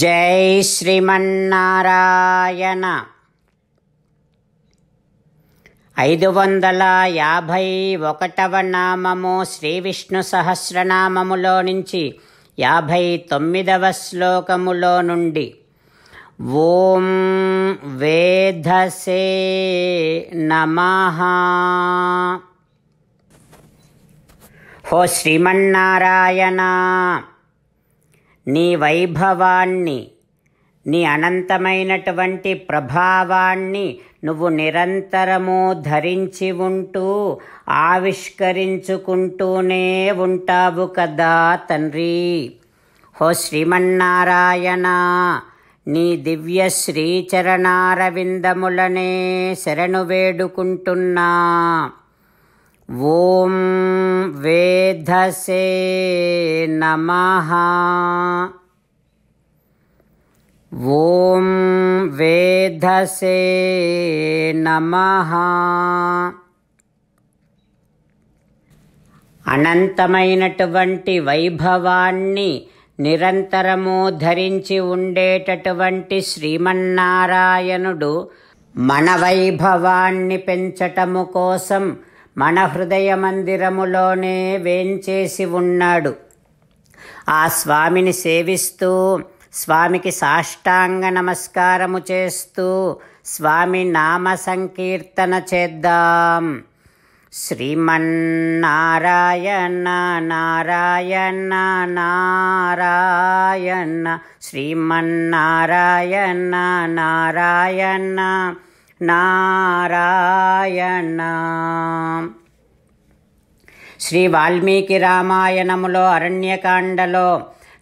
జై శ్రీమన్నారాయణ ఐదు వందల యాభై ఒకటవ నామము శ్రీ విష్ణు సహస్రనామములో నుంచి యాభై తొమ్మిదవ శ్లోకములో నుండి ఓం వేధసే నమ హో శ్రీమన్నారాయణ నీ వైభవాన్ని నీ అనంతమైనటువంటి ప్రభావాన్ని నువ్వు నిరంతరము ధరించి ఉంటూ ఆవిష్కరించుకుంటూనే ఉంటావు కదా తండ్రి హో శ్రీమన్నారాయణ నీ దివ్య శ్రీచరణారవిందములనే శరణు వేడుకుంటున్నా ఓం వేధసే నమ ఓం వేధసే నమ అనంతమైనటువంటి వైభవాన్ని నిరంతరము ధరించి ఉండేటటువంటి శ్రీమన్నారాయణుడు మన వైభవాన్ని పెంచటము కోసం మన హృదయ మందిరములోనే వేంచేసి ఉన్నాడు ఆ స్వామిని సేవిస్తూ స్వామికి సాష్టాంగ నమస్కారము చేస్తూ స్వామి నామ సంకీర్తన చేద్దాం శ్రీమన్నారాయణ నారాయణ నారాయణ శ్రీమన్నారాయణ నారాయణ నారాయణ శ్రీ వాల్మీకి రామాయణములో అరణ్యకాండలో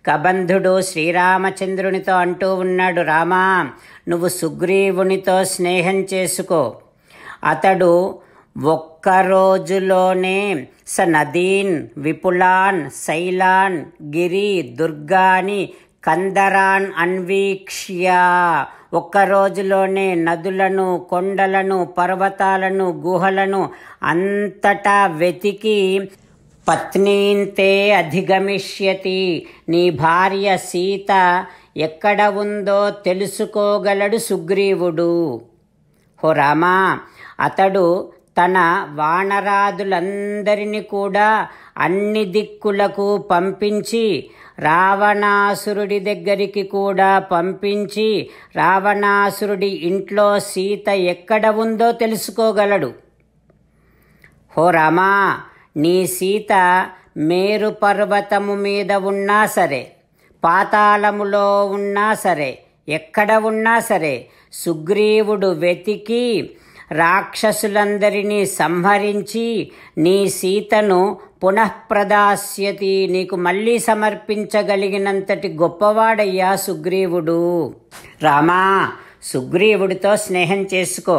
కబంధుడు శ్రీరామచంద్రునితో అంటూ ఉన్నాడు రామా నువ్వు సుగ్రీవునితో స్నేహం చేసుకో అతడు ఒక్క రోజులోనే స నదీన్ విపులాన్ శైలాన్ గిరి దుర్గాని కందరాన్ అన్వీక్ష్య రోజులోనే నదులను కొండలను పర్వతాలను గుహలను అంతటా వెతికి పత్నీంతే అధిగమిష్యతి నీ భార్య సీత ఎక్కడ ఉందో తెలుసుకోగలడు సుగ్రీవుడు హో రామా అతడు తన వానరాదులందరినీ కూడా అన్ని దిక్కులకు పంపించి రావణాసురుడి దగ్గరికి కూడా పంపించి రావణాసురుడి ఇంట్లో సీత ఎక్కడ ఉందో తెలుసుకోగలడు హో రామా నీ సీత మేరు పర్వతము మీద ఉన్నా సరే పాతాళములో ఉన్నా సరే ఎక్కడ ఉన్నా సరే సుగ్రీవుడు వెతికి రాక్షసులందరినీ సంహరించి నీ సీతను పునఃప్రదాస్యతి నీకు మళ్ళీ సమర్పించగలిగినంతటి గొప్పవాడయ్యా సుగ్రీవుడు రామా సుగ్రీవుడితో స్నేహం చేసుకో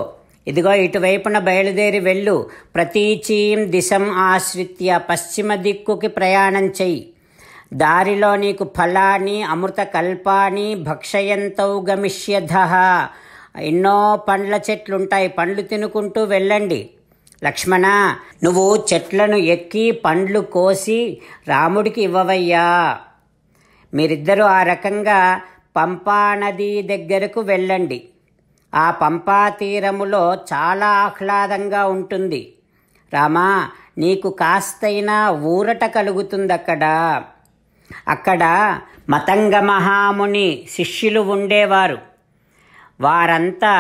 ఇదిగో ఇటువైపున బయలుదేరి వెళ్ళు ప్రతీచీం దిశం ఆశ్రిత్య పశ్చిమ దిక్కుకి ప్రయాణం చెయ్యి దారిలో నీకు ఫలాని అమృత కల్పాని భక్షయంతౌ గమిష్యధ ఎన్నో పండ్ల చెట్లు ఉంటాయి పండ్లు తినుకుంటూ వెళ్ళండి లక్ష్మణ నువ్వు చెట్లను ఎక్కి పండ్లు కోసి రాముడికి ఇవ్వవయ్యా మీరిద్దరూ ఆ రకంగా పంపా నది దగ్గరకు వెళ్ళండి ఆ పంపా తీరములో చాలా ఆహ్లాదంగా ఉంటుంది రామా నీకు కాస్తైనా ఊరట కలుగుతుంది అక్కడ అక్కడ మతంగ మహాముని శిష్యులు ఉండేవారు వారంతా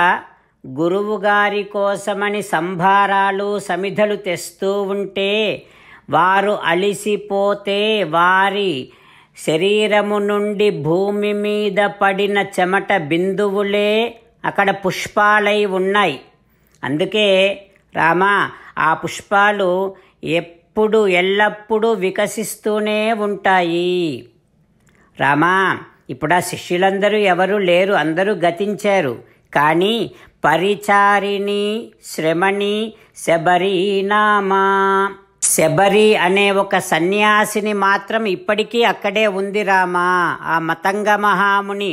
గురువుగారి కోసమని సంభారాలు సమిధలు తెస్తూ ఉంటే వారు అలిసిపోతే వారి శరీరము నుండి భూమి మీద పడిన చెమట బిందువులే అక్కడ పుష్పాలై ఉన్నాయి అందుకే రామా ఆ పుష్పాలు ఎప్పుడు ఎల్లప్పుడూ వికసిస్తూనే ఉంటాయి రామా ఇప్పుడు ఆ శిష్యులందరూ ఎవరు లేరు అందరూ గతించారు కానీ పరిచారిణి శ్రమణి శబరీనామా శబరి అనే ఒక సన్యాసిని మాత్రం ఇప్పటికీ అక్కడే ఉంది రామా ఆ మతంగ మహాముని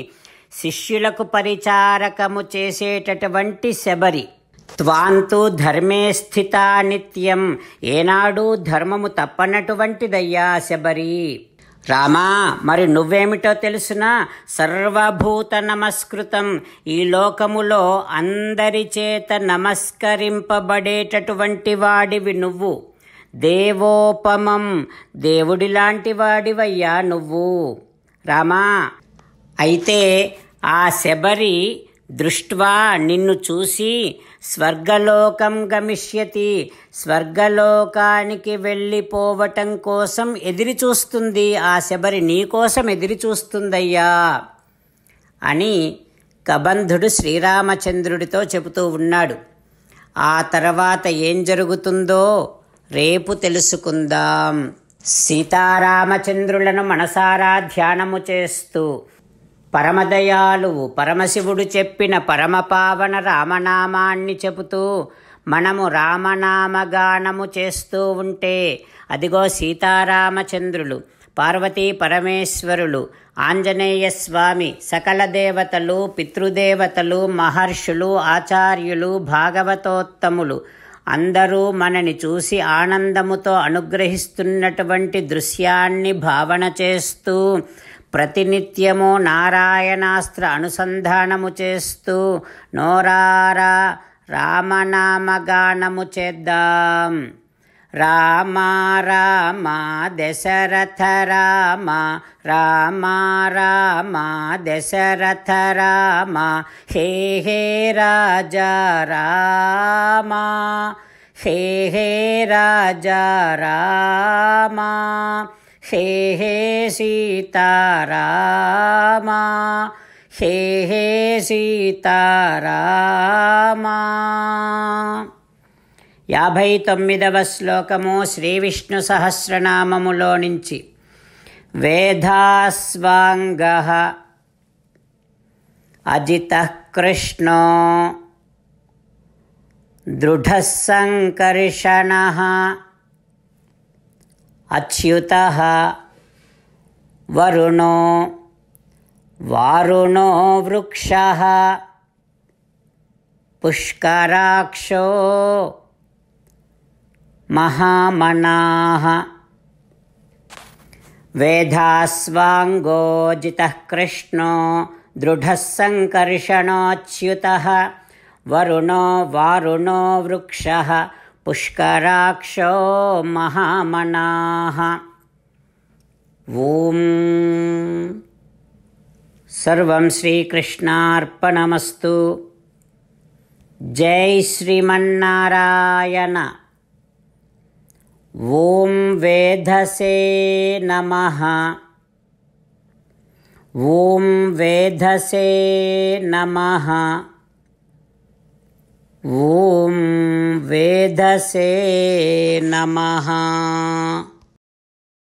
శిష్యులకు పరిచారకము చేసేటటువంటి శబరి త్వాంతు ధర్మే స్థిత నిత్యం ఏనాడు ధర్మము తప్పనటువంటిదయ్యా శబరి రామా మరి నువ్వేమిటో తెలుసునా సర్వభూత నమస్కృతం ఈ లోకములో అందరి చేత నమస్కరింపబడేటటువంటి వాడివి నువ్వు దేవోపమం లాంటి వాడివయ్యా నువ్వు రామా అయితే ఆ శబరి దృష్ట్వా నిన్ను చూసి స్వర్గలోకం గమిష్యతి స్వర్గలోకానికి వెళ్ళిపోవటం కోసం ఎదిరి చూస్తుంది ఆ శబరి నీకోసం ఎదిరి చూస్తుందయ్యా అని కబంధుడు శ్రీరామచంద్రుడితో చెబుతూ ఉన్నాడు ఆ తర్వాత ఏం జరుగుతుందో రేపు తెలుసుకుందాం సీతారామచంద్రులను మనసారా ధ్యానము చేస్తూ పరమదయాలువు పరమశివుడు చెప్పిన పరమపావన రామనామాన్ని చెబుతూ మనము రామనామగానము చేస్తూ ఉంటే అదిగో సీతారామచంద్రులు పార్వతీ పరమేశ్వరులు ఆంజనేయ స్వామి సకల దేవతలు పితృదేవతలు మహర్షులు ఆచార్యులు భాగవతోత్తములు అందరూ మనని చూసి ఆనందముతో అనుగ్రహిస్తున్నటువంటి దృశ్యాన్ని భావన చేస్తూ ప్రతినిత్యము నారాయణాస్త్ర అనుసంధానము చేస్తూ నోరారా రామనామగానము చేద్దాం రామ రామ దశరథ రామ రామ రామ దశరథ రామ హే హే రాజా రామ హే హే రాజా రామ హే హే సీతారామా హే హే సీతారామా యాభై తొమ్మిదవ శ్లోకము శ్రీ విష్ణు సహస్రనామములో నుంచి వేదాస్వాంగ అజిత కృష్ణో దృఢసంకర్షణ अच्युतः वरुणो वारुणो वृक्षः पुष्कराक्षो महामनाः वेधास्वाङ्गोजितः कृष्णो दृढः सङ्कर्षणोच्युतः वरुणो वारुणो वृक्षः पुष्कराक्षो महामनाः ॐ सर्वं श्रीकृष्णार्पणमस्तु जय श्रीमन्नारायण ॐ वेधसे नमः ॐ वेधसे नमः ॐ वेदसे नमः